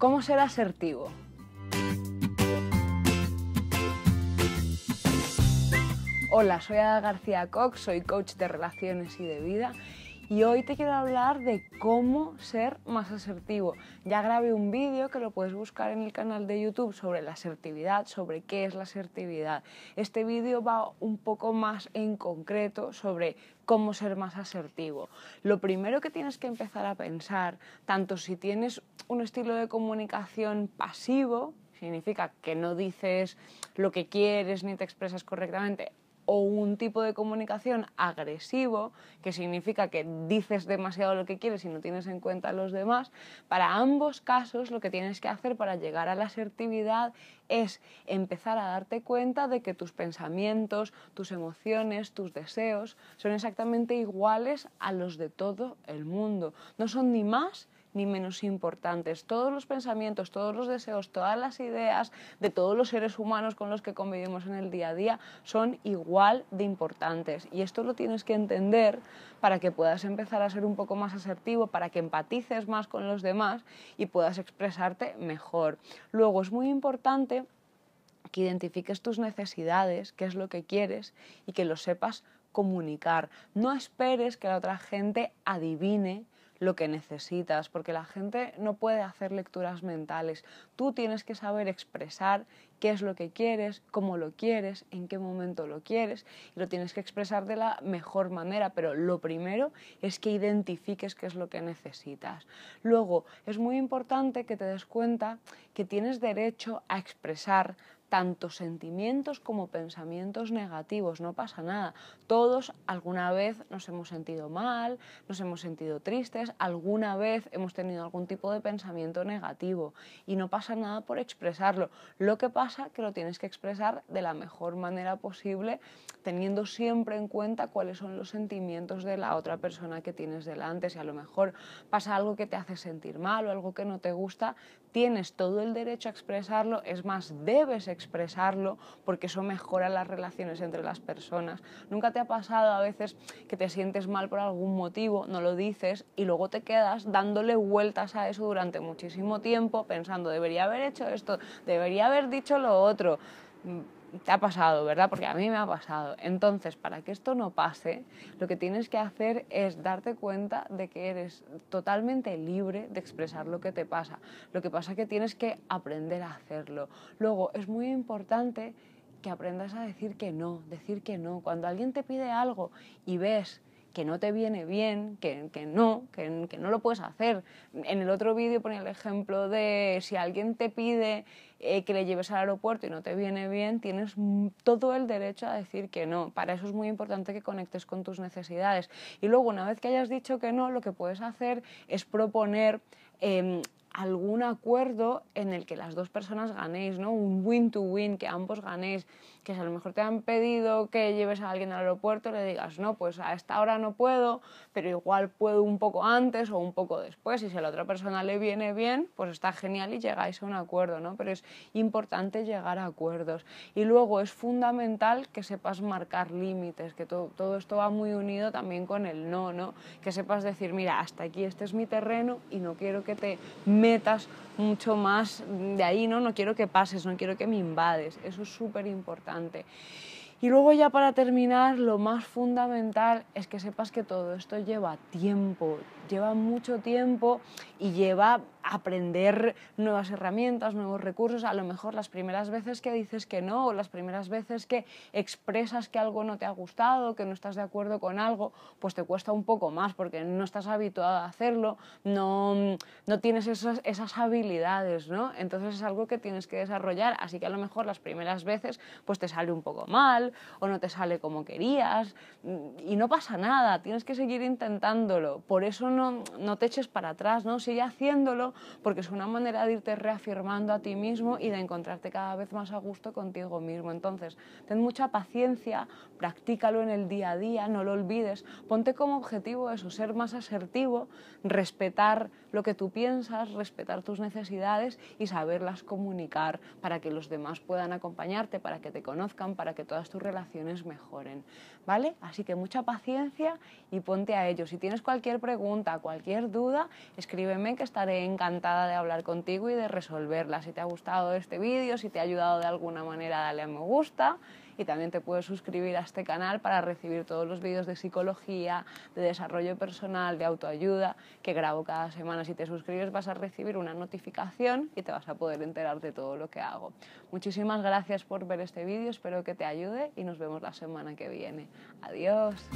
¿Cómo ser asertivo? Hola, soy Ada García Cox, soy coach de relaciones y de vida y hoy te quiero hablar de cómo ser más asertivo. Ya grabé un vídeo que lo puedes buscar en el canal de YouTube sobre la asertividad, sobre qué es la asertividad. Este vídeo va un poco más en concreto sobre cómo ser más asertivo. Lo primero que tienes que empezar a pensar, tanto si tienes un estilo de comunicación pasivo, significa que no dices lo que quieres ni te expresas correctamente o un tipo de comunicación agresivo, que significa que dices demasiado lo que quieres y no tienes en cuenta a los demás, para ambos casos lo que tienes que hacer para llegar a la asertividad es empezar a darte cuenta de que tus pensamientos, tus emociones, tus deseos son exactamente iguales a los de todo el mundo. No son ni más ni menos importantes. Todos los pensamientos, todos los deseos, todas las ideas de todos los seres humanos con los que convivimos en el día a día son igual de importantes. Y esto lo tienes que entender para que puedas empezar a ser un poco más asertivo, para que empatices más con los demás y puedas expresarte mejor. Luego es muy importante que identifiques tus necesidades, qué es lo que quieres y que lo sepas comunicar. No esperes que la otra gente adivine lo que necesitas, porque la gente no puede hacer lecturas mentales. Tú tienes que saber expresar qué es lo que quieres, cómo lo quieres, en qué momento lo quieres, y lo tienes que expresar de la mejor manera, pero lo primero es que identifiques qué es lo que necesitas. Luego, es muy importante que te des cuenta que tienes derecho a expresar tanto sentimientos como pensamientos negativos, no pasa nada. Todos alguna vez nos hemos sentido mal, nos hemos sentido tristes, alguna vez hemos tenido algún tipo de pensamiento negativo y no pasa nada por expresarlo. Lo que pasa que lo tienes que expresar de la mejor manera posible, teniendo siempre en cuenta cuáles son los sentimientos de la otra persona que tienes delante. Si a lo mejor pasa algo que te hace sentir mal o algo que no te gusta, tienes todo el derecho a expresarlo, es más, debes expresarlo expresarlo porque eso mejora las relaciones entre las personas. ¿Nunca te ha pasado a veces que te sientes mal por algún motivo, no lo dices y luego te quedas dándole vueltas a eso durante muchísimo tiempo pensando debería haber hecho esto, debería haber dicho lo otro? te ha pasado, ¿verdad? Porque a mí me ha pasado. Entonces, para que esto no pase, lo que tienes que hacer es darte cuenta de que eres totalmente libre de expresar lo que te pasa. Lo que pasa es que tienes que aprender a hacerlo. Luego, es muy importante que aprendas a decir que no, decir que no. Cuando alguien te pide algo y ves que no te viene bien, que, no, que, no lo puedes hacer. En el otro vídeo ponía el ejemplo de si alguien te pide eh, que le lleves al aeropuerto y no te viene bien, tienes todo el derecho a decir que no. Para eso es muy importante que conectes con tus necesidades. Y luego, una vez que hayas dicho que no, lo que puedes hacer es proponer em, algún acuerdo en el que las dos personas ganéis, ¿no? Un win-to-win, que ambos ganéis, que a lo mejor te han pedido que lleves a alguien al aeropuerto, le digas, no, pues a esta hora no puedo, pero igual puedo un poco antes o un poco después, y si a la otra persona le viene bien, pues está genial y llegáis a un acuerdo, ¿no? Pero es importante llegar a acuerdos. Y luego es fundamental que sepas marcar límites, que todo, todo esto va muy unido también con el no, ¿no? Que sepas decir, mira, hasta aquí, este es mi terreno y no quiero que te metas mucho más de ahí, ¿no? No quiero que pases, no quiero que me invades. Eso es súper importante. Y luego ya para terminar, lo más fundamental es que sepas que todo esto lleva tiempo, lleva mucho tiempo y lleva aprender nuevas herramientas, nuevos recursos. A lo mejor las primeras veces que dices que no, o las primeras veces que expresas que algo no te ha gustado, que no estás de acuerdo con algo, pues te cuesta un poco más porque no estás habituado a hacerlo, no, tienes esas, habilidades, ¿no? Entonces es algo que tienes que desarrollar, así que a lo mejor las primeras veces pues te sale un poco mal o no te sale como querías mm, y no pasa nada, tienes que seguir intentándolo. Por eso no, no te eches para atrás, ¿no? Sigue haciéndolo porque es una manera de irte reafirmando a ti mismo y de encontrarte cada vez más a gusto contigo mismo. Entonces, ten mucha paciencia, practícalo en el día a día, no lo olvides, ponte como objetivo eso, ser más asertivo, respetar lo que tú piensas, respetar tus necesidades y saberlas comunicar para que los demás puedan acompañarte, para que te conozcan, para que todas tus relaciones mejoren, ¿vale? Así que mucha paciencia y ponte a ello. Si tienes cualquier pregunta, cualquier duda, escríbeme que estaré encantada encantada de hablar contigo y de resolverla. Si te ha gustado este vídeo, si te ha ayudado de alguna manera, dale a me gusta y también te puedes suscribir a este canal para recibir todos los vídeos de psicología, de desarrollo personal, de autoayuda que grabo cada semana. Si te suscribes vas a recibir una notificación y te vas a poder enterar de todo lo que hago. Muchísimas gracias por ver este vídeo, espero que te ayude y nos vemos la semana que viene. Adiós.